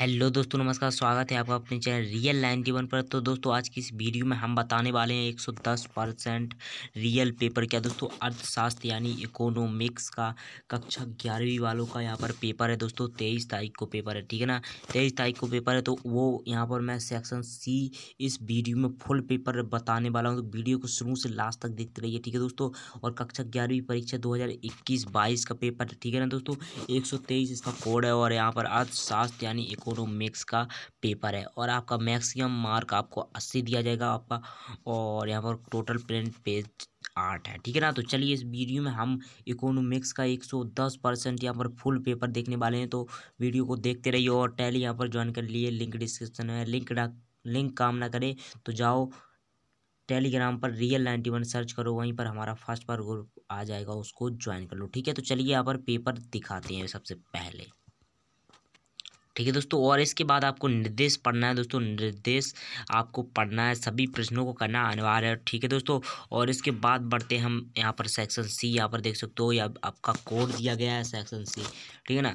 hello दोस्तों नमस्कार स्वागत है आपका अपने चैनल रियल नाइन्टी वन पर तो दोस्तों आज की इस वीडियो में हम बताने वाले हैं 110 परसेंट रियल पेपर क्या दोस्तों अर्थशास्त्र यानी इकोनॉमिक्स का कक्षा ग्यारहवीं वालों का यहाँ पर पेपर है दोस्तों तेईस तारीख को पेपर है ठीक है ना तेईस तारीख को पेपर है तो वो यहाँ पर मैं सेक्शन सी इस वीडियो में फुल पेपर बताने वाला हूँ तो वीडियो को शुरू से लास्ट तक देखते रहिए ठीक है दोस्तों और कक्षा ग्यारहवीं परीक्षा दो हज़ार का पेपर ठीक है ना दोस्तों एक इसका कोड है और यहाँ पर अर्थशास्त्र यानी इकोनॉमिक्स का पेपर है और आपका मैक्सिमम मार्क आपको अस्सी दिया जाएगा आपका और यहाँ पर टोटल प्रिंट पेज आठ है ठीक है ना तो चलिए इस वीडियो में हम इकोनॉमिक्स का एक सौ दस परसेंट यहाँ पर फुल पेपर देखने वाले हैं तो वीडियो को देखते रहिए और टैली यहाँ पर ज्वाइन कर लिए लिंक डिस्क्रिप्शन में लिंक लिंक काम ना करे तो जाओ टेलीग्राम पर रियल नाइन्टी वन सर्च करो वहीं पर हमारा फर्स्ट पर ग्रुप आ जाएगा उसको ज्वाइन कर लो ठीक है तो चलिए यहाँ पर पेपर दिखाते हैं सबसे पहले ठीक है दोस्तों और इसके बाद आपको निर्देश पढ़ना है दोस्तों निर्देश आपको पढ़ना है सभी प्रश्नों को करना अनिवार्य है ठीक है दोस्तों और इसके बाद बढ़ते हम यहाँ पर सेक्शन सी यहाँ पर देख सकते हो या आपका कोड दिया गया है सेक्शन सी ठीक है ना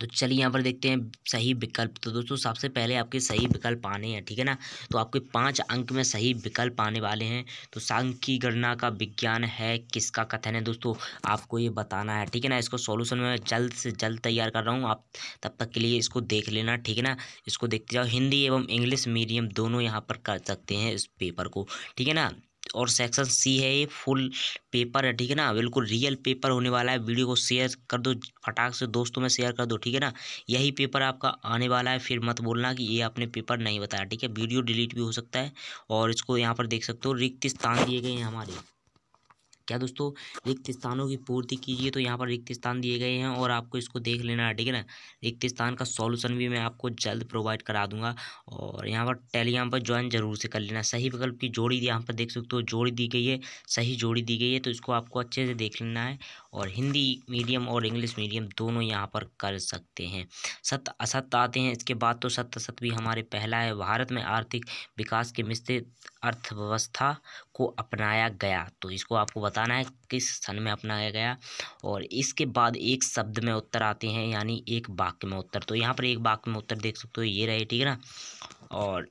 तो चलिए यहाँ पर देखते हैं सही विकल्प तो दोस्तों सबसे पहले आपके सही विकल्प आने हैं ठीक है ना तो आपके पाँच अंक में सही विकल्प आने वाले हैं तो सांख की गणना का विज्ञान है किसका कथन है दोस्तों आपको ये बताना है ठीक है ना इसको सॉल्यूशन में जल्द से जल्द तैयार कर रहा हूँ आप तब तक के लिए इसको देख लेना ठीक है ना इसको देखते जाओ हिंदी एवं इंग्लिश मीडियम दोनों यहाँ पर कर सकते हैं इस पेपर को ठीक है ना और सेक्शन सी है ये फुल पेपर है ठीक है ना बिल्कुल रियल पेपर होने वाला है वीडियो को शेयर कर दो फटाक से दोस्तों में शेयर कर दो ठीक है ना यही पेपर आपका आने वाला है फिर मत बोलना कि ये आपने पेपर नहीं बताया ठीक है वीडियो डिलीट भी हो सकता है और इसको यहाँ पर देख सकते हो रिक्त स्थान दिए गए हैं हमारे क्या दोस्तों रिक्त स्थानों की पूर्ति कीजिए तो यहाँ पर रिक्त स्थान दिए गए हैं और आपको इसको देख लेना है ठीक है ना रिक्त स्थान का सॉल्यूशन भी मैं आपको जल्द प्रोवाइड करा दूंगा और यहाँ पर टेलीग्राम पर ज्वाइन जरूर से कर लेना सही विकल्प की जोड़ी यहाँ पर देख सकते हो जोड़ी दी गई है सही जोड़ी दी गई है तो इसको आपको अच्छे से देख लेना है और हिंदी मीडियम और इंग्लिश मीडियम दोनों यहाँ पर कर सकते हैं सत्य असत्य आते हैं इसके बाद तो सत्य असत्य भी हमारे पहला है भारत में आर्थिक विकास के मिश्रित अर्थव्यवस्था को अपनाया गया तो इसको आपको बताना है किस सन में अपनाया गया और इसके बाद एक शब्द में उत्तर आते हैं यानी एक वाक्य में उत्तर तो यहाँ पर एक वाक्य में उत्तर देख सकते हो ये रहे ठीक है ना और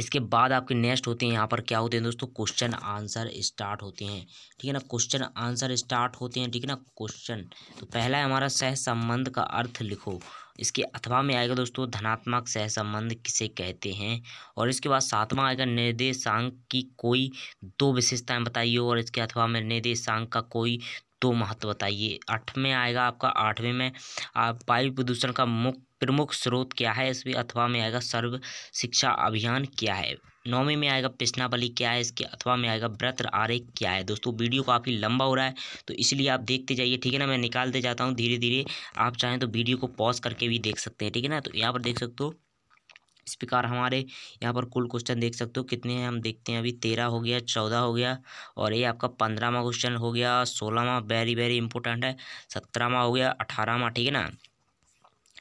इसके बाद आपके नेक्स्ट होते हैं यहाँ पर क्या होते हैं दोस्तों क्वेश्चन आंसर स्टार्ट होते हैं ठीक है ना क्वेश्चन आंसर स्टार्ट होते हैं ठीक है ना क्वेश्चन तो पहला है हमारा सह संबंध का अर्थ लिखो इसके अथवा में आएगा दोस्तों धनात्मक सहसंबंध किसे कहते हैं और इसके बाद सातवां आएगा निर्देशांक की कोई दो विशेषताएं बताइए और इसके अथवा में निर्देशांक का कोई तो महत्व बताइए आठ में आएगा आपका आठवें में आप वायु प्रदूषण का मुख्य प्रमुख स्रोत क्या है इसमें अथवा में आएगा सर्व शिक्षा अभियान क्या है नौवें में आएगा पिछना क्या है इसके अथवा में आएगा व्रत आर्य क्या है दोस्तों वीडियो काफ़ी लंबा हो रहा है तो इसलिए आप देखते जाइए ठीक है ना मैं निकालते जाता हूँ धीरे धीरे आप चाहें तो वीडियो को पॉज करके भी देख सकते हैं ठीक है ना तो यहाँ पर देख सकते हो इस प्रकार हमारे यहाँ पर कुल क्वेश्चन देख सकते हो कितने हैं हम देखते हैं अभी तेरह हो गया चौदह हो गया और ये आपका पंद्रहवा क्वेश्चन हो गया सोलहवा वेरी वेरी इंपॉर्टेंट है सत्रहवा हो गया अठारहवा ठीक है ना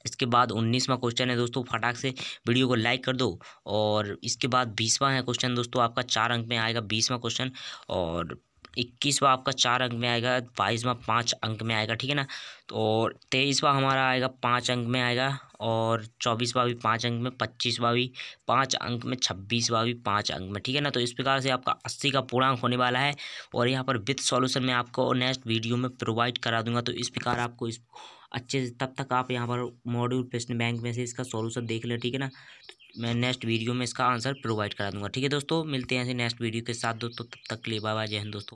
इसके बाद उन्नीसवा क्वेश्चन है दोस्तों फटाक से वीडियो को लाइक कर दो और इसके बाद बीसवा है क्वेश्चन दोस्तों आपका चार अंक में आएगा बीसवा क्वेश्चन और इक्कीसवा आपका चार अंक में आएगा बाईसवा पाँच अंक में आएगा ठीक है ना तो और तेईसवा हमारा आएगा पाँच अंक में आएगा और चौबीसवा भी पाँच अंक में पच्चीसवा भी पाँच अंक में छब्बीसवा भी पाँच अंक में ठीक है ना तो इस प्रकार से आपका अस्सी का पूर्णांक होने वाला है और यहाँ पर विथ सॉल्यूशन मैं आपको नेक्स्ट वीडियो में प्रोवाइड करा दूंगा तो इस प्रकार आपको इस अच्छे से तब तक आप यहाँ पर मॉड्यूल प्रश्न बैंक में से इसका सॉल्यूशन देख लें ठीक है ना तो मैं नेक्स्ट वीडियो में इसका आंसर प्रोवाइड करा दूंगा ठीक है दोस्तों मिलते हैं ऐसे नेक्स्ट वीडियो के साथ दोस्तों तब तक ले लिए बाय बाय जय हिंद दोस्तों